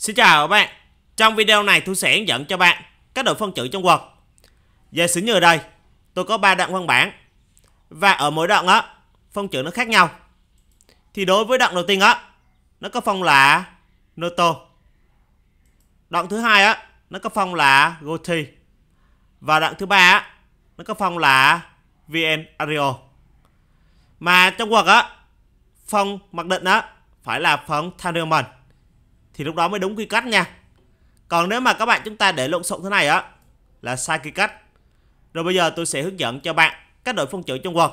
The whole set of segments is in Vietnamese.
Xin chào các bạn Trong video này tôi sẽ hướng dẫn cho bạn các đội phân chữ trong Word Về sử như ở đây tôi có 3 đoạn văn bản Và ở mỗi đoạn á phân chữ nó khác nhau Thì đối với đoạn đầu tiên á nó có phong là Noto Đoạn thứ hai á nó có phong là Goti Và đoạn thứ ba á nó có phong là VN Ario Mà trong Word á phong mặc định á phải là phong Thunderman thì lúc đó mới đúng quy cắt nha còn nếu mà các bạn chúng ta để lộn xộn thế này á là sai quy cắt rồi bây giờ tôi sẽ hướng dẫn cho bạn cách đổi phông chữ trong Word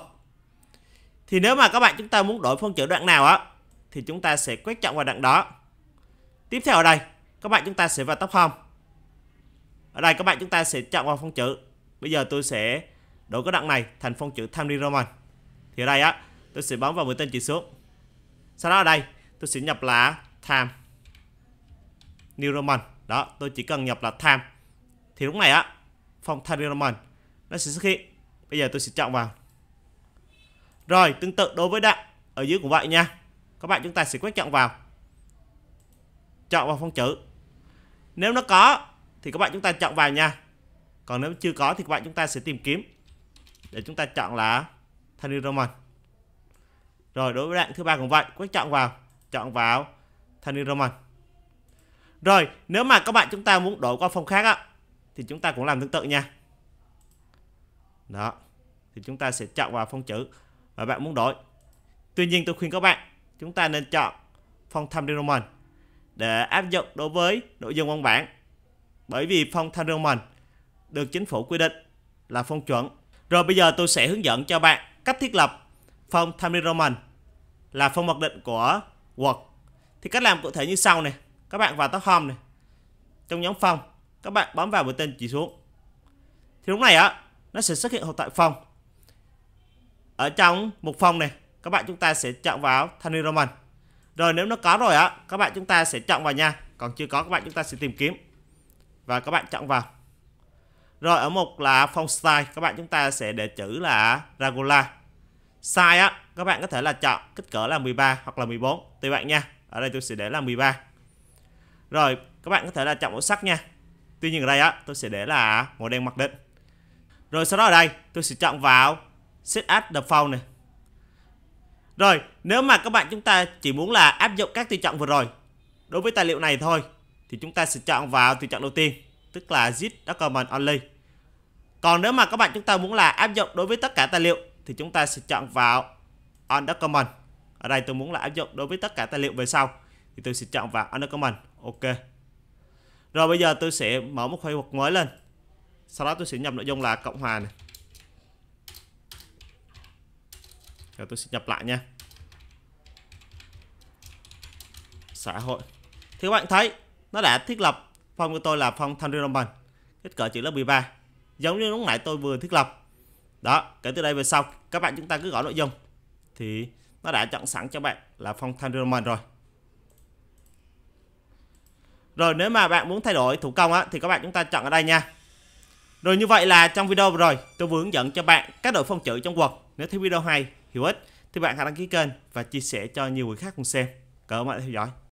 thì nếu mà các bạn chúng ta muốn đổi phông chữ đoạn nào á thì chúng ta sẽ quét chọn vào đoạn đó tiếp theo ở đây các bạn chúng ta sẽ vào tóc home ở đây các bạn chúng ta sẽ chọn vào phông chữ bây giờ tôi sẽ đổi cái đoạn này thành phông chữ Times Roman thì ở đây á tôi sẽ bấm vào mũi tên chỉ xuống sau đó ở đây tôi sẽ nhập là tham neuroman đó tôi chỉ cần nhập là time thì lúc này á phong time neuroman nó sẽ xuất hiện bây giờ tôi sẽ chọn vào rồi tương tự đối với đạn ở dưới cũng vậy nha các bạn chúng ta sẽ quét chọn vào chọn vào phong chữ nếu nó có thì các bạn chúng ta chọn vào nha còn nếu chưa có thì các bạn chúng ta sẽ tìm kiếm để chúng ta chọn là Thani Roman rồi đối với đoạn thứ ba cũng vậy quét chọn vào chọn vào Thani Roman rồi, nếu mà các bạn chúng ta muốn đổi qua phong khác á thì chúng ta cũng làm tương tự nha. Đó. Thì chúng ta sẽ chọn vào phong chữ và bạn muốn đổi. Tuy nhiên tôi khuyên các bạn, chúng ta nên chọn phong tham Roman để áp dụng đối với nội dung văn bản. Bởi vì phong tham Roman được chính phủ quy định là phong chuẩn. Rồi bây giờ tôi sẽ hướng dẫn cho bạn cách thiết lập phong tham Roman là phong mặc định của Word. Thì cách làm cụ thể như sau này các bạn vào top home này trong nhóm phòng các bạn bấm vào mũi tên chỉ xuống thì lúc này á nó sẽ xuất hiện hộp thoại phòng ở trong mục phòng này các bạn chúng ta sẽ chọn vào Tony Roman rồi nếu nó có rồi á các bạn chúng ta sẽ chọn vào nha còn chưa có các bạn chúng ta sẽ tìm kiếm và các bạn chọn vào rồi ở mục là phong style các bạn chúng ta sẽ để chữ là regular size á các bạn có thể là chọn kích cỡ là 13 hoặc là 14 tùy bạn nha ở đây tôi sẽ để là 13 rồi các bạn có thể là chọn màu sắc nha Tuy nhiên ở đây á tôi sẽ để là màu đen mặc định Rồi sau đó ở đây tôi sẽ chọn vào Set as default này Rồi nếu mà các bạn chúng ta chỉ muốn là áp dụng các tùy chọn vừa rồi Đối với tài liệu này thôi Thì chúng ta sẽ chọn vào tùy chọn đầu tiên Tức là zip document only Còn nếu mà các bạn chúng ta muốn là áp dụng đối với tất cả tài liệu Thì chúng ta sẽ chọn vào on document Ở đây tôi muốn là áp dụng đối với tất cả tài liệu về sau Thì tôi sẽ chọn vào on document ok rồi bây giờ tôi sẽ mở một khuôn mục mới lên sau đó tôi sẽ nhập nội dung là cộng hòa này rồi tôi sẽ nhập lại nha xã hội thì các bạn thấy nó đã thiết lập phong của tôi là phong Thanh Bằng, kích cỡ chữ lớp 13 giống như lúc nãy tôi vừa thiết lập đó kể từ đây về sau các bạn chúng ta cứ gõ nội dung thì nó đã chọn sẵn cho bạn là phong Thanh Bằng rồi rồi nếu mà bạn muốn thay đổi thủ công á, thì các bạn chúng ta chọn ở đây nha. Rồi như vậy là trong video vừa rồi tôi vừa hướng dẫn cho bạn cách đổi phong chữ trong Word. Nếu thấy video hay, hữu ích thì bạn hãy đăng ký kênh và chia sẻ cho nhiều người khác cùng xem. Cảm ơn bạn đã theo dõi.